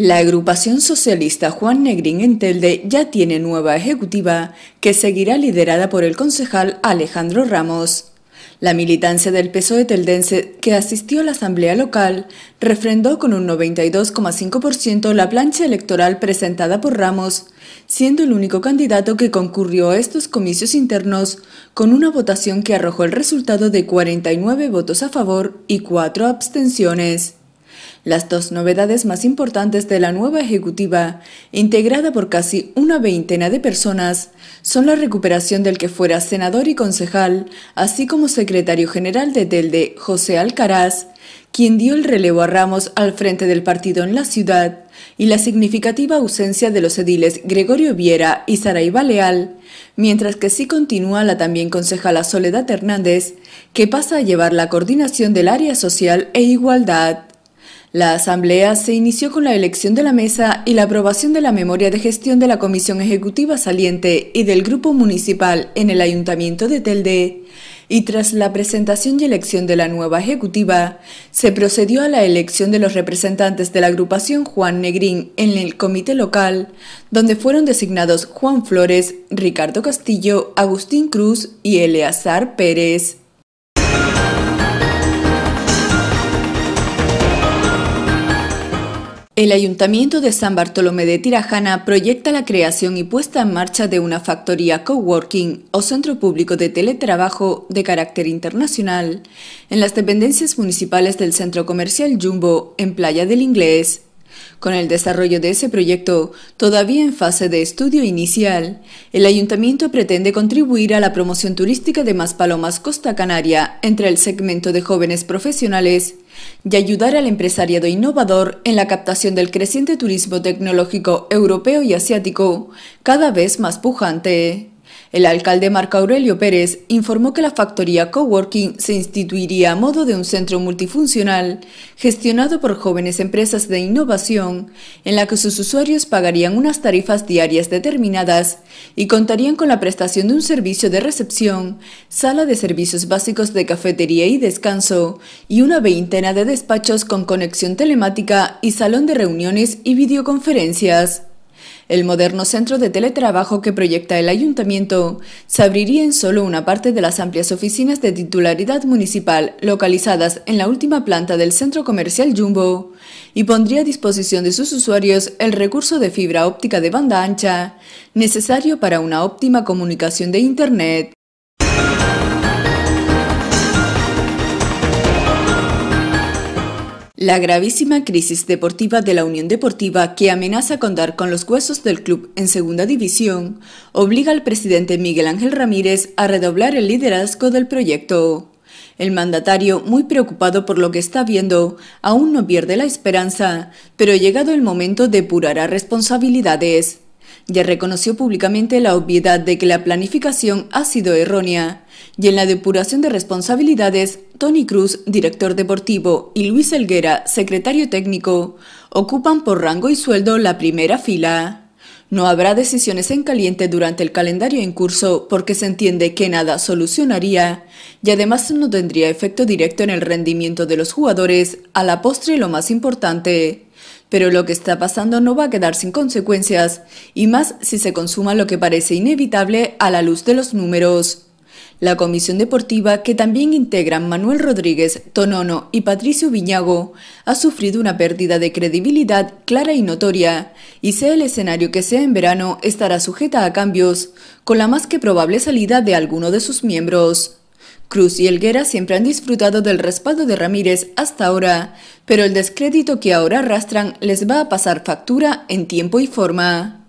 La agrupación socialista Juan Negrín en Telde ya tiene nueva ejecutiva, que seguirá liderada por el concejal Alejandro Ramos. La militancia del PSOE teldense, que asistió a la asamblea local, refrendó con un 92,5% la plancha electoral presentada por Ramos, siendo el único candidato que concurrió a estos comicios internos, con una votación que arrojó el resultado de 49 votos a favor y 4 abstenciones las dos novedades más importantes de la nueva ejecutiva, integrada por casi una veintena de personas, son la recuperación del que fuera senador y concejal, así como secretario general de Telde, José Alcaraz, quien dio el relevo a Ramos al frente del partido en la ciudad, y la significativa ausencia de los ediles Gregorio Viera y Saraiva Leal, mientras que sí continúa la también concejala Soledad Hernández, que pasa a llevar la coordinación del área social e igualdad. La asamblea se inició con la elección de la mesa y la aprobación de la memoria de gestión de la Comisión Ejecutiva saliente y del Grupo Municipal en el Ayuntamiento de Telde. Y tras la presentación y elección de la nueva ejecutiva, se procedió a la elección de los representantes de la agrupación Juan Negrín en el comité local, donde fueron designados Juan Flores, Ricardo Castillo, Agustín Cruz y Eleazar Pérez. El Ayuntamiento de San Bartolomé de Tirajana proyecta la creación y puesta en marcha de una factoría coworking o centro público de teletrabajo de carácter internacional en las dependencias municipales del Centro Comercial Jumbo en Playa del Inglés. Con el desarrollo de ese proyecto, todavía en fase de estudio inicial, el ayuntamiento pretende contribuir a la promoción turística de más palomas Costa Canaria entre el segmento de jóvenes profesionales y ayudar al empresariado innovador en la captación del creciente turismo tecnológico europeo y asiático, cada vez más pujante. El alcalde Marco Aurelio Pérez informó que la factoría Coworking se instituiría a modo de un centro multifuncional gestionado por jóvenes empresas de innovación, en la que sus usuarios pagarían unas tarifas diarias determinadas y contarían con la prestación de un servicio de recepción, sala de servicios básicos de cafetería y descanso, y una veintena de despachos con conexión telemática y salón de reuniones y videoconferencias. El moderno centro de teletrabajo que proyecta el ayuntamiento se abriría en solo una parte de las amplias oficinas de titularidad municipal localizadas en la última planta del centro comercial Jumbo y pondría a disposición de sus usuarios el recurso de fibra óptica de banda ancha necesario para una óptima comunicación de Internet. La gravísima crisis deportiva de la Unión Deportiva, que amenaza con dar con los huesos del club en segunda división, obliga al presidente Miguel Ángel Ramírez a redoblar el liderazgo del proyecto. El mandatario, muy preocupado por lo que está viendo, aún no pierde la esperanza, pero llegado el momento depurará responsabilidades. Ya reconoció públicamente la obviedad de que la planificación ha sido errónea. Y en la depuración de responsabilidades, Tony Cruz, director deportivo, y Luis Helguera, secretario técnico, ocupan por rango y sueldo la primera fila. No habrá decisiones en caliente durante el calendario en curso porque se entiende que nada solucionaría y además no tendría efecto directo en el rendimiento de los jugadores, a la postre lo más importante. Pero lo que está pasando no va a quedar sin consecuencias, y más si se consuma lo que parece inevitable a la luz de los números. La comisión deportiva, que también integran Manuel Rodríguez, Tonono y Patricio Viñago, ha sufrido una pérdida de credibilidad clara y notoria, y sea el escenario que sea en verano, estará sujeta a cambios, con la más que probable salida de alguno de sus miembros. Cruz y Elguera siempre han disfrutado del respaldo de Ramírez hasta ahora, pero el descrédito que ahora arrastran les va a pasar factura en tiempo y forma.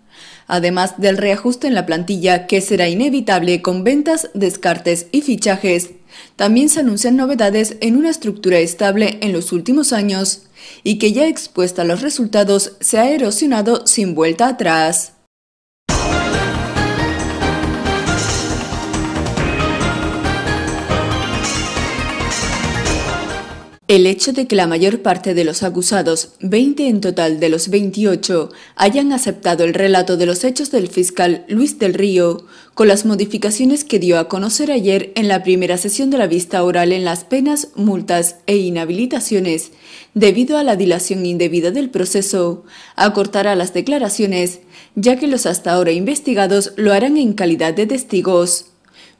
Además del reajuste en la plantilla que será inevitable con ventas, descartes y fichajes, también se anuncian novedades en una estructura estable en los últimos años y que ya expuesta a los resultados se ha erosionado sin vuelta atrás. El hecho de que la mayor parte de los acusados, 20 en total de los 28, hayan aceptado el relato de los hechos del fiscal Luis del Río, con las modificaciones que dio a conocer ayer en la primera sesión de la vista oral en las penas, multas e inhabilitaciones, debido a la dilación indebida del proceso, acortará las declaraciones, ya que los hasta ahora investigados lo harán en calidad de testigos.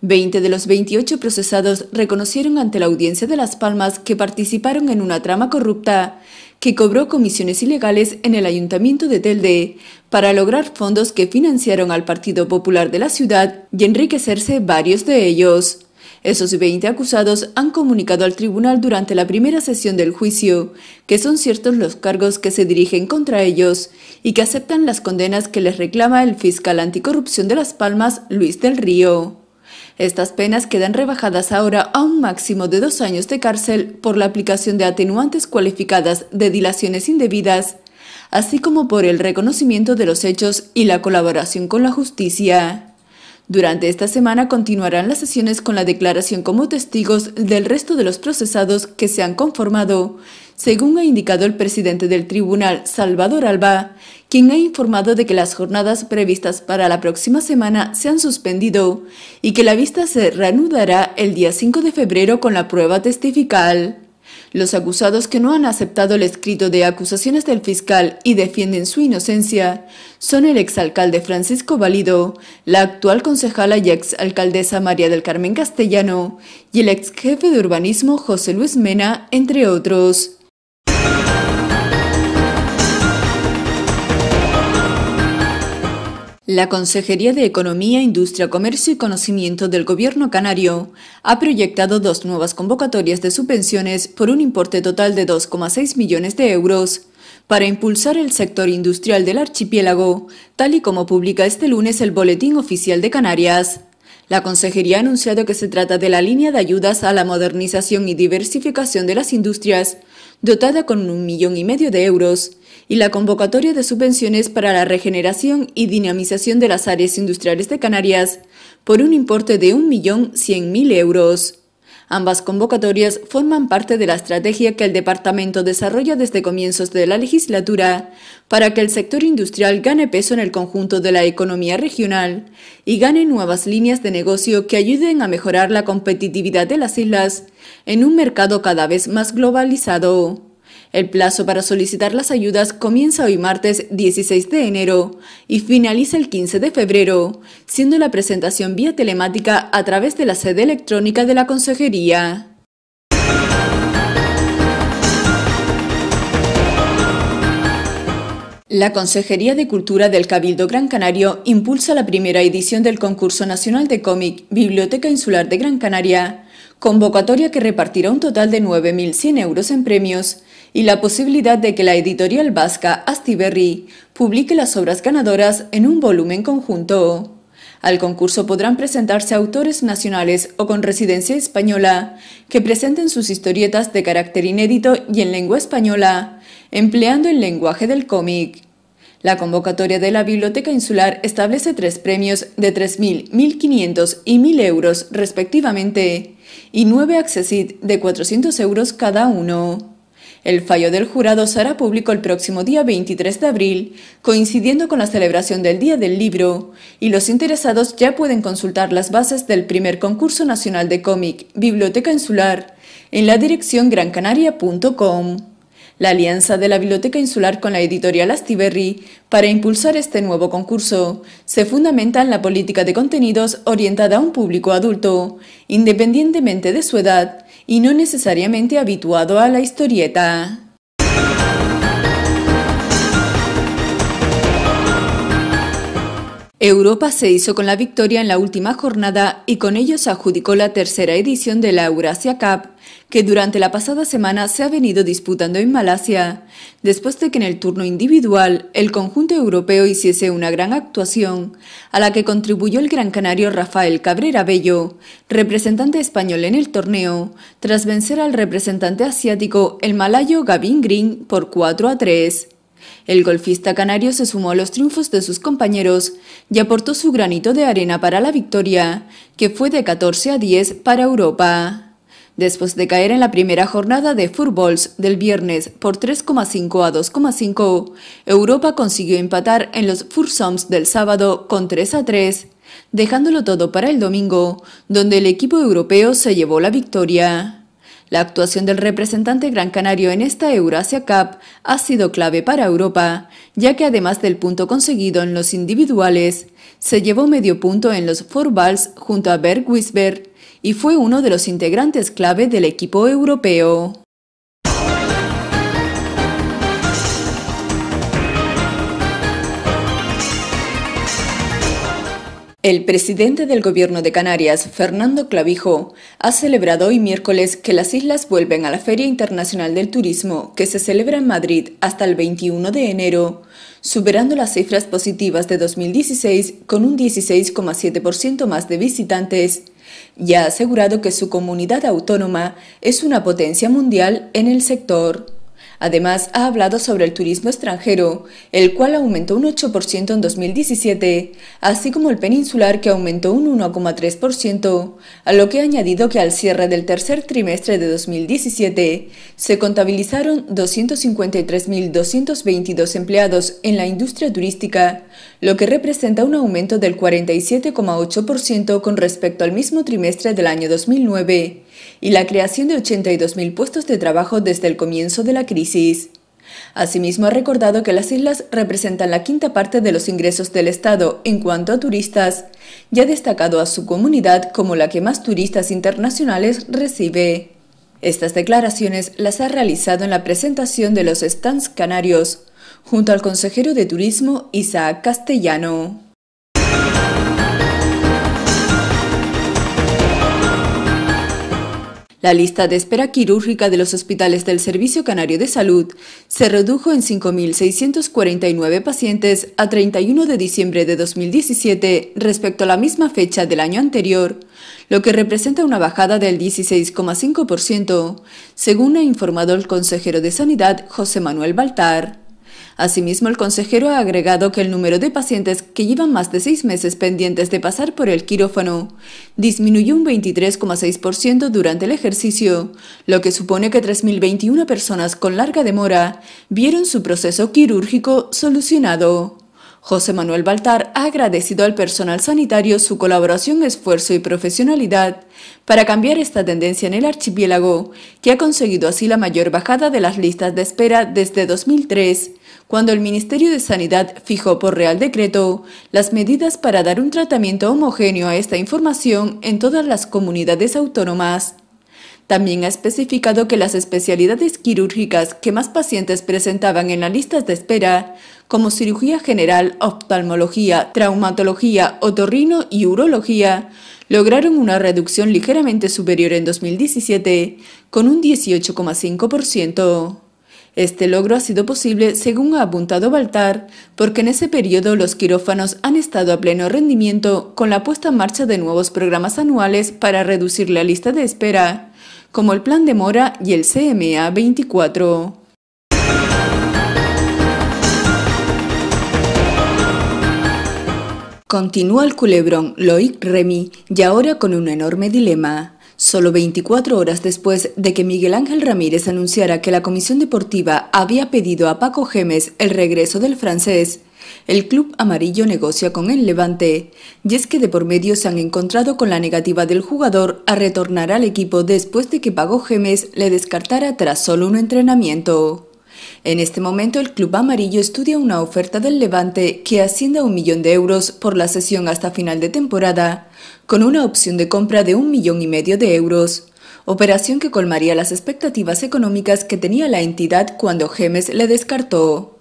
Veinte de los 28 procesados reconocieron ante la audiencia de Las Palmas que participaron en una trama corrupta que cobró comisiones ilegales en el ayuntamiento de Telde para lograr fondos que financiaron al Partido Popular de la ciudad y enriquecerse varios de ellos. Esos 20 acusados han comunicado al tribunal durante la primera sesión del juicio que son ciertos los cargos que se dirigen contra ellos y que aceptan las condenas que les reclama el fiscal anticorrupción de Las Palmas, Luis del Río. Estas penas quedan rebajadas ahora a un máximo de dos años de cárcel por la aplicación de atenuantes cualificadas de dilaciones indebidas, así como por el reconocimiento de los hechos y la colaboración con la justicia. Durante esta semana continuarán las sesiones con la declaración como testigos del resto de los procesados que se han conformado, según ha indicado el presidente del tribunal, Salvador Alba, quien ha informado de que las jornadas previstas para la próxima semana se han suspendido y que la vista se reanudará el día 5 de febrero con la prueba testifical. Los acusados que no han aceptado el escrito de acusaciones del fiscal y defienden su inocencia son el exalcalde Francisco Valido, la actual concejala y exalcaldesa María del Carmen Castellano y el exjefe de urbanismo José Luis Mena, entre otros. La Consejería de Economía, Industria, Comercio y Conocimiento del Gobierno canario ha proyectado dos nuevas convocatorias de subvenciones por un importe total de 2,6 millones de euros para impulsar el sector industrial del archipiélago, tal y como publica este lunes el Boletín Oficial de Canarias. La Consejería ha anunciado que se trata de la línea de ayudas a la modernización y diversificación de las industrias, dotada con un millón y medio de euros y la convocatoria de subvenciones para la regeneración y dinamización de las áreas industriales de Canarias por un importe de 1.100.000 euros. Ambas convocatorias forman parte de la estrategia que el Departamento desarrolla desde comienzos de la legislatura para que el sector industrial gane peso en el conjunto de la economía regional y gane nuevas líneas de negocio que ayuden a mejorar la competitividad de las islas en un mercado cada vez más globalizado. El plazo para solicitar las ayudas comienza hoy martes 16 de enero y finaliza el 15 de febrero, siendo la presentación vía telemática a través de la sede electrónica de la Consejería. La Consejería de Cultura del Cabildo Gran Canario impulsa la primera edición del concurso nacional de cómic Biblioteca Insular de Gran Canaria, convocatoria que repartirá un total de 9.100 euros en premios y la posibilidad de que la editorial vasca Astiberri publique las obras ganadoras en un volumen conjunto. Al concurso podrán presentarse autores nacionales o con residencia española que presenten sus historietas de carácter inédito y en lengua española, empleando el lenguaje del cómic. La convocatoria de la Biblioteca Insular establece tres premios de 3.000, 1.500 y 1.000 euros respectivamente y nueve accessit de 400 euros cada uno. El fallo del jurado será público el próximo día 23 de abril, coincidiendo con la celebración del Día del Libro, y los interesados ya pueden consultar las bases del primer concurso nacional de cómic Biblioteca Insular en la dirección grancanaria.com. La alianza de la Biblioteca Insular con la editorial Astiberri para impulsar este nuevo concurso se fundamenta en la política de contenidos orientada a un público adulto, independientemente de su edad, y no necesariamente habituado a la historieta. Europa se hizo con la victoria en la última jornada y con ello se adjudicó la tercera edición de la Eurasia Cup, que durante la pasada semana se ha venido disputando en Malasia, después de que en el turno individual el conjunto europeo hiciese una gran actuación, a la que contribuyó el gran canario Rafael Cabrera Bello, representante español en el torneo, tras vencer al representante asiático, el malayo Gavin Green, por 4 a 3. El golfista canario se sumó a los triunfos de sus compañeros y aportó su granito de arena para la victoria, que fue de 14 a 10 para Europa. Después de caer en la primera jornada de Furballs del viernes por 3,5 a 2,5, Europa consiguió empatar en los Fursoms del sábado con 3 a 3, dejándolo todo para el domingo, donde el equipo europeo se llevó la victoria. La actuación del representante gran canario en esta Eurasia Cup ha sido clave para Europa, ya que además del punto conseguido en los individuales, se llevó medio punto en los balls junto a Berg y fue uno de los integrantes clave del equipo europeo. El presidente del gobierno de Canarias, Fernando Clavijo, ha celebrado hoy miércoles que las islas vuelven a la Feria Internacional del Turismo que se celebra en Madrid hasta el 21 de enero, superando las cifras positivas de 2016 con un 16,7% más de visitantes y ha asegurado que su comunidad autónoma es una potencia mundial en el sector. Además, ha hablado sobre el turismo extranjero, el cual aumentó un 8% en 2017, así como el peninsular que aumentó un 1,3%, a lo que ha añadido que al cierre del tercer trimestre de 2017 se contabilizaron 253.222 empleados en la industria turística, lo que representa un aumento del 47,8% con respecto al mismo trimestre del año 2009 y la creación de 82.000 puestos de trabajo desde el comienzo de la crisis. Asimismo, ha recordado que las islas representan la quinta parte de los ingresos del Estado en cuanto a turistas y ha destacado a su comunidad como la que más turistas internacionales recibe. Estas declaraciones las ha realizado en la presentación de los stands canarios, junto al consejero de Turismo Isaac Castellano. La lista de espera quirúrgica de los hospitales del Servicio Canario de Salud se redujo en 5.649 pacientes a 31 de diciembre de 2017 respecto a la misma fecha del año anterior, lo que representa una bajada del 16,5%, según ha informado el consejero de Sanidad José Manuel Baltar. Asimismo, el consejero ha agregado que el número de pacientes que llevan más de seis meses pendientes de pasar por el quirófano disminuyó un 23,6% durante el ejercicio, lo que supone que 3.021 personas con larga demora vieron su proceso quirúrgico solucionado. José Manuel Baltar ha agradecido al personal sanitario su colaboración, esfuerzo y profesionalidad para cambiar esta tendencia en el archipiélago, que ha conseguido así la mayor bajada de las listas de espera desde 2003, cuando el Ministerio de Sanidad fijó por Real Decreto las medidas para dar un tratamiento homogéneo a esta información en todas las comunidades autónomas. También ha especificado que las especialidades quirúrgicas que más pacientes presentaban en las listas de espera como cirugía general, oftalmología, traumatología, otorrino y urología, lograron una reducción ligeramente superior en 2017, con un 18,5%. Este logro ha sido posible, según ha apuntado Baltar, porque en ese periodo los quirófanos han estado a pleno rendimiento con la puesta en marcha de nuevos programas anuales para reducir la lista de espera, como el Plan de Mora y el CMA 24. Continúa el culebrón Loic Remy y ahora con un enorme dilema. Solo 24 horas después de que Miguel Ángel Ramírez anunciara que la Comisión Deportiva había pedido a Paco Gemes el regreso del francés, el club amarillo negocia con el Levante, y es que de por medio se han encontrado con la negativa del jugador a retornar al equipo después de que Paco Gemes le descartara tras solo un entrenamiento. En este momento, el Club Amarillo estudia una oferta del Levante que asciende a un millón de euros por la sesión hasta final de temporada, con una opción de compra de un millón y medio de euros. Operación que colmaría las expectativas económicas que tenía la entidad cuando Gemes le descartó.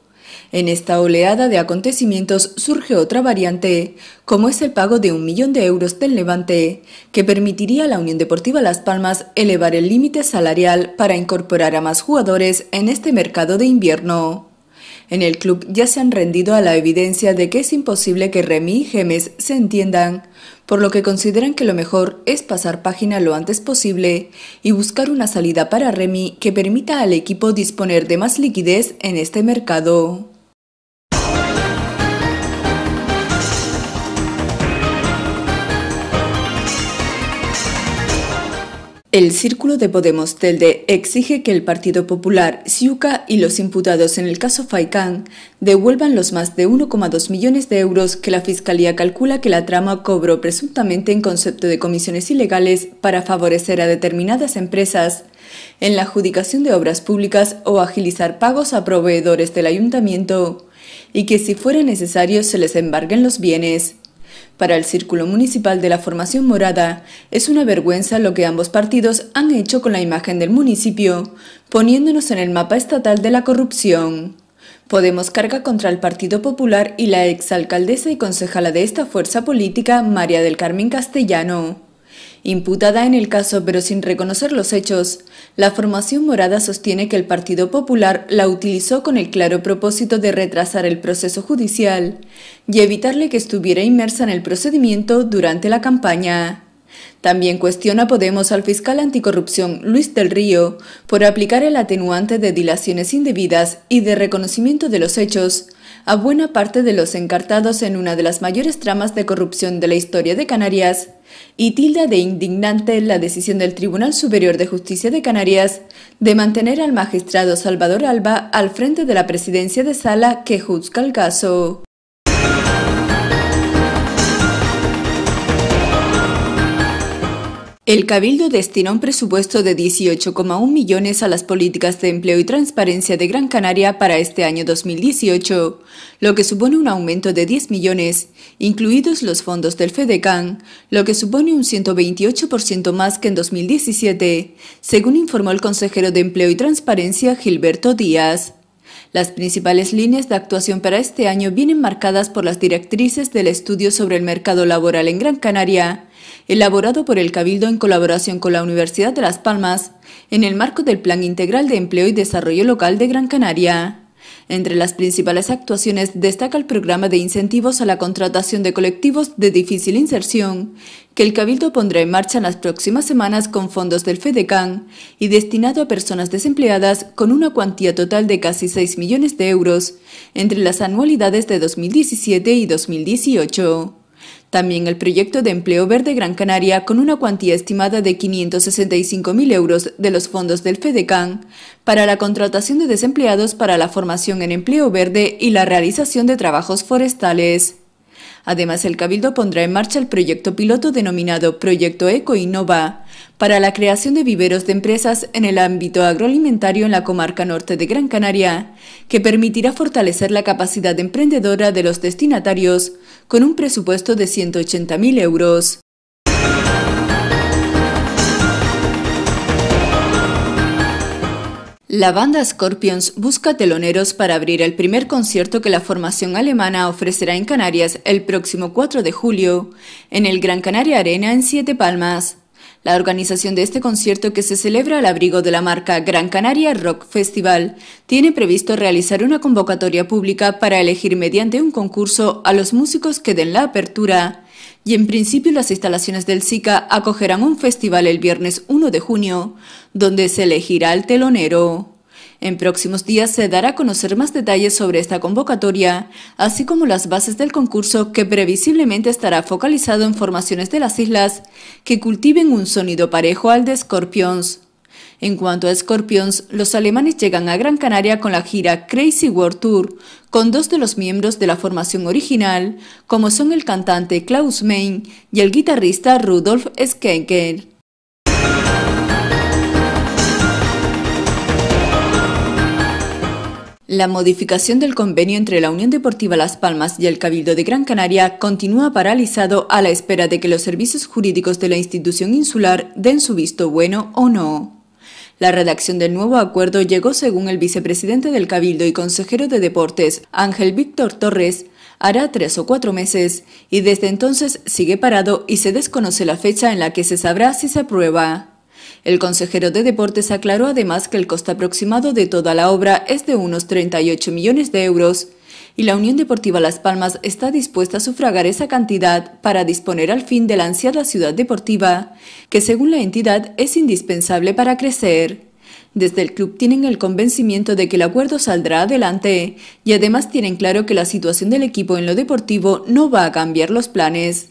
En esta oleada de acontecimientos surge otra variante, como es el pago de un millón de euros del Levante, que permitiría a la Unión Deportiva Las Palmas elevar el límite salarial para incorporar a más jugadores en este mercado de invierno en el club ya se han rendido a la evidencia de que es imposible que Remy y Gemes se entiendan, por lo que consideran que lo mejor es pasar página lo antes posible y buscar una salida para Remy que permita al equipo disponer de más liquidez en este mercado. El círculo de Podemos Telde exige que el Partido Popular, Siuca y los imputados en el caso Faicán devuelvan los más de 1,2 millones de euros que la Fiscalía calcula que la trama cobró presuntamente en concepto de comisiones ilegales para favorecer a determinadas empresas en la adjudicación de obras públicas o agilizar pagos a proveedores del ayuntamiento y que si fuera necesario se les embarguen los bienes. Para el Círculo Municipal de la Formación Morada, es una vergüenza lo que ambos partidos han hecho con la imagen del municipio, poniéndonos en el mapa estatal de la corrupción. Podemos carga contra el Partido Popular y la exalcaldesa y concejala de esta fuerza política, María del Carmen Castellano. Imputada en el caso pero sin reconocer los hechos, la formación morada sostiene que el Partido Popular la utilizó con el claro propósito de retrasar el proceso judicial y evitarle que estuviera inmersa en el procedimiento durante la campaña. También cuestiona Podemos al fiscal anticorrupción Luis del Río por aplicar el atenuante de dilaciones indebidas y de reconocimiento de los hechos a buena parte de los encartados en una de las mayores tramas de corrupción de la historia de Canarias y tilda de indignante la decisión del Tribunal Superior de Justicia de Canarias de mantener al magistrado Salvador Alba al frente de la presidencia de sala que juzga el caso. El Cabildo destinó un presupuesto de 18,1 millones a las políticas de empleo y transparencia de Gran Canaria para este año 2018, lo que supone un aumento de 10 millones, incluidos los fondos del FEDECAN, lo que supone un 128% más que en 2017, según informó el consejero de Empleo y Transparencia Gilberto Díaz. Las principales líneas de actuación para este año vienen marcadas por las directrices del estudio sobre el mercado laboral en Gran Canaria, elaborado por el Cabildo en colaboración con la Universidad de Las Palmas, en el marco del Plan Integral de Empleo y Desarrollo Local de Gran Canaria. Entre las principales actuaciones destaca el programa de incentivos a la contratación de colectivos de difícil inserción, que el Cabildo pondrá en marcha en las próximas semanas con fondos del FEDECAN y destinado a personas desempleadas con una cuantía total de casi 6 millones de euros entre las anualidades de 2017 y 2018. También el proyecto de empleo verde Gran Canaria con una cuantía estimada de 565.000 euros de los fondos del FEDECAN para la contratación de desempleados para la formación en empleo verde y la realización de trabajos forestales. Además, el Cabildo pondrá en marcha el proyecto piloto denominado Proyecto Eco Innova para la creación de viveros de empresas en el ámbito agroalimentario en la comarca norte de Gran Canaria, que permitirá fortalecer la capacidad emprendedora de los destinatarios con un presupuesto de 180.000 euros. La banda Scorpions busca teloneros para abrir el primer concierto que la formación alemana ofrecerá en Canarias el próximo 4 de julio, en el Gran Canaria Arena en Siete Palmas. La organización de este concierto que se celebra al abrigo de la marca Gran Canaria Rock Festival tiene previsto realizar una convocatoria pública para elegir mediante un concurso a los músicos que den la apertura y en principio las instalaciones del SICA acogerán un festival el viernes 1 de junio, donde se elegirá el telonero. En próximos días se dará a conocer más detalles sobre esta convocatoria, así como las bases del concurso que previsiblemente estará focalizado en formaciones de las islas que cultiven un sonido parejo al de Scorpions. En cuanto a Scorpions, los alemanes llegan a Gran Canaria con la gira Crazy World Tour, con dos de los miembros de la formación original, como son el cantante Klaus Main y el guitarrista Rudolf Schenker. La modificación del convenio entre la Unión Deportiva Las Palmas y el Cabildo de Gran Canaria continúa paralizado a la espera de que los servicios jurídicos de la institución insular den su visto bueno o no. La redacción del nuevo acuerdo llegó, según el vicepresidente del Cabildo y consejero de Deportes, Ángel Víctor Torres, hará tres o cuatro meses y desde entonces sigue parado y se desconoce la fecha en la que se sabrá si se aprueba. El consejero de Deportes aclaró además que el coste aproximado de toda la obra es de unos 38 millones de euros y la Unión Deportiva Las Palmas está dispuesta a sufragar esa cantidad para disponer al fin de la ansiada ciudad deportiva, que según la entidad es indispensable para crecer. Desde el club tienen el convencimiento de que el acuerdo saldrá adelante y además tienen claro que la situación del equipo en lo deportivo no va a cambiar los planes.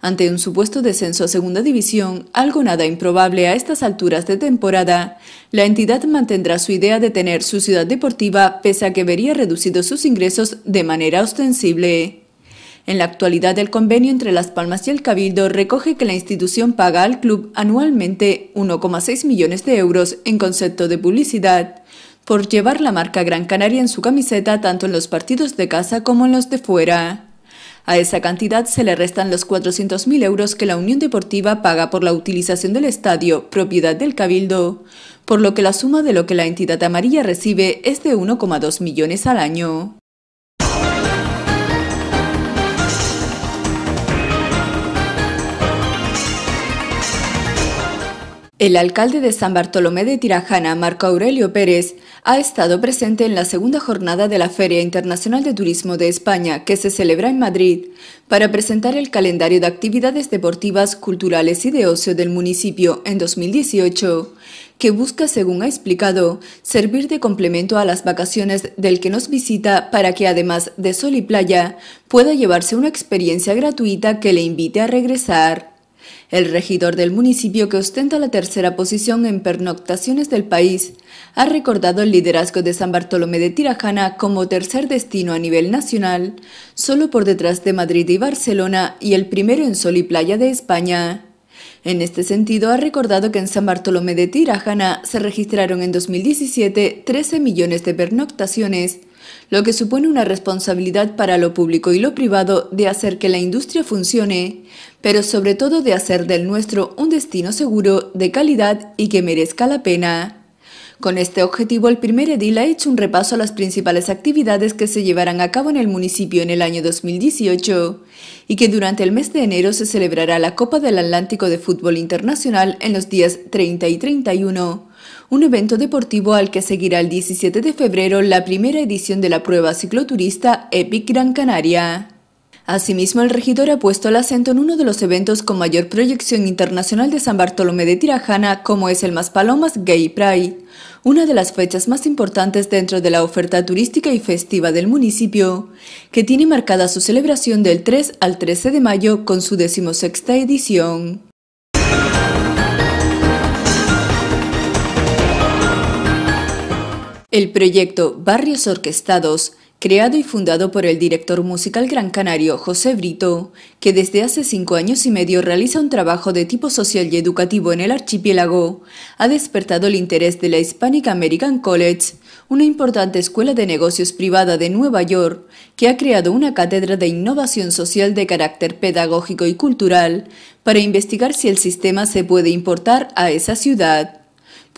Ante un supuesto descenso a segunda división, algo nada improbable a estas alturas de temporada, la entidad mantendrá su idea de tener su ciudad deportiva pese a que vería reducidos sus ingresos de manera ostensible. En la actualidad, el convenio entre Las Palmas y el Cabildo recoge que la institución paga al club anualmente 1,6 millones de euros en concepto de publicidad por llevar la marca Gran Canaria en su camiseta tanto en los partidos de casa como en los de fuera. A esa cantidad se le restan los 400.000 euros que la Unión Deportiva paga por la utilización del estadio, propiedad del Cabildo, por lo que la suma de lo que la entidad amarilla recibe es de 1,2 millones al año. El alcalde de San Bartolomé de Tirajana, Marco Aurelio Pérez, ha estado presente en la segunda jornada de la Feria Internacional de Turismo de España, que se celebra en Madrid, para presentar el calendario de actividades deportivas, culturales y de ocio del municipio en 2018, que busca, según ha explicado, servir de complemento a las vacaciones del que nos visita para que, además de sol y playa, pueda llevarse una experiencia gratuita que le invite a regresar. El regidor del municipio, que ostenta la tercera posición en pernoctaciones del país, ha recordado el liderazgo de San Bartolomé de Tirajana como tercer destino a nivel nacional, solo por detrás de Madrid y Barcelona y el primero en Sol y Playa de España. En este sentido, ha recordado que en San Bartolomé de Tirajana se registraron en 2017 13 millones de pernoctaciones, lo que supone una responsabilidad para lo público y lo privado de hacer que la industria funcione, pero sobre todo de hacer del nuestro un destino seguro, de calidad y que merezca la pena. Con este objetivo, el primer edil ha hecho un repaso a las principales actividades que se llevarán a cabo en el municipio en el año 2018 y que durante el mes de enero se celebrará la Copa del Atlántico de Fútbol Internacional en los días 30 y 31 un evento deportivo al que seguirá el 17 de febrero la primera edición de la prueba cicloturista EPIC Gran Canaria. Asimismo, el regidor ha puesto el acento en uno de los eventos con mayor proyección internacional de San Bartolomé de Tirajana, como es el Más Palomas Gay Pride, una de las fechas más importantes dentro de la oferta turística y festiva del municipio, que tiene marcada su celebración del 3 al 13 de mayo con su decimosexta edición. El proyecto Barrios Orquestados creado y fundado por el director musical gran canario José Brito, que desde hace cinco años y medio realiza un trabajo de tipo social y educativo en el archipiélago, ha despertado el interés de la Hispanic American College, una importante escuela de negocios privada de Nueva York, que ha creado una cátedra de innovación social de carácter pedagógico y cultural para investigar si el sistema se puede importar a esa ciudad.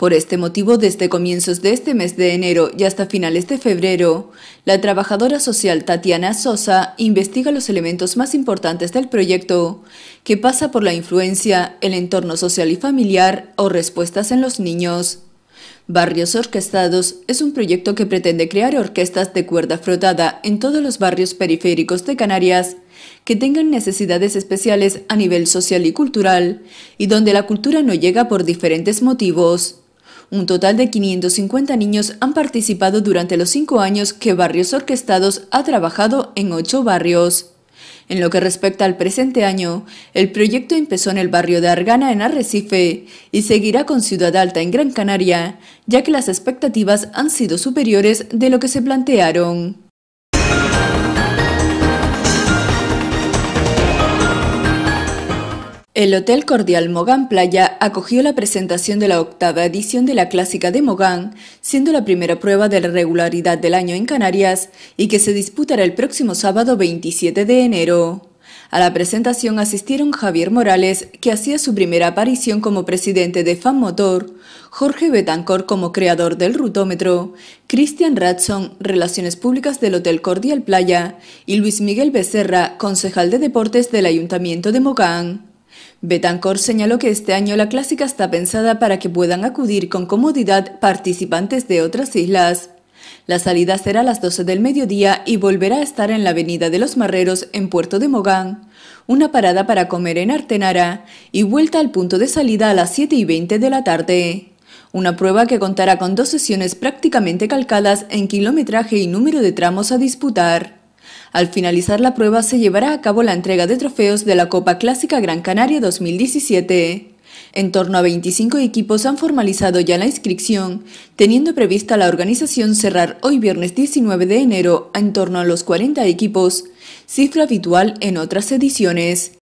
Por este motivo, desde comienzos de este mes de enero y hasta finales de febrero, la trabajadora social Tatiana Sosa investiga los elementos más importantes del proyecto, que pasa por la influencia, el entorno social y familiar o respuestas en los niños. Barrios Orquestados es un proyecto que pretende crear orquestas de cuerda frotada en todos los barrios periféricos de Canarias que tengan necesidades especiales a nivel social y cultural y donde la cultura no llega por diferentes motivos. Un total de 550 niños han participado durante los cinco años que Barrios Orquestados ha trabajado en ocho barrios. En lo que respecta al presente año, el proyecto empezó en el barrio de Argana en Arrecife y seguirá con Ciudad Alta en Gran Canaria, ya que las expectativas han sido superiores de lo que se plantearon. El Hotel Cordial Mogán Playa acogió la presentación de la octava edición de la Clásica de Mogán, siendo la primera prueba de la regularidad del año en Canarias y que se disputará el próximo sábado 27 de enero. A la presentación asistieron Javier Morales, que hacía su primera aparición como presidente de Motor, Jorge Betancor como creador del rutómetro, Christian Ratson, Relaciones Públicas del Hotel Cordial Playa, y Luis Miguel Becerra, concejal de Deportes del Ayuntamiento de Mogán. Betancor señaló que este año la clásica está pensada para que puedan acudir con comodidad participantes de otras islas. La salida será a las 12 del mediodía y volverá a estar en la Avenida de los Marreros en Puerto de Mogán, una parada para comer en Artenara y vuelta al punto de salida a las 7 y 20 de la tarde. Una prueba que contará con dos sesiones prácticamente calcadas en kilometraje y número de tramos a disputar. Al finalizar la prueba se llevará a cabo la entrega de trofeos de la Copa Clásica Gran Canaria 2017. En torno a 25 equipos han formalizado ya la inscripción, teniendo prevista la organización cerrar hoy viernes 19 de enero a en torno a los 40 equipos, cifra habitual en otras ediciones.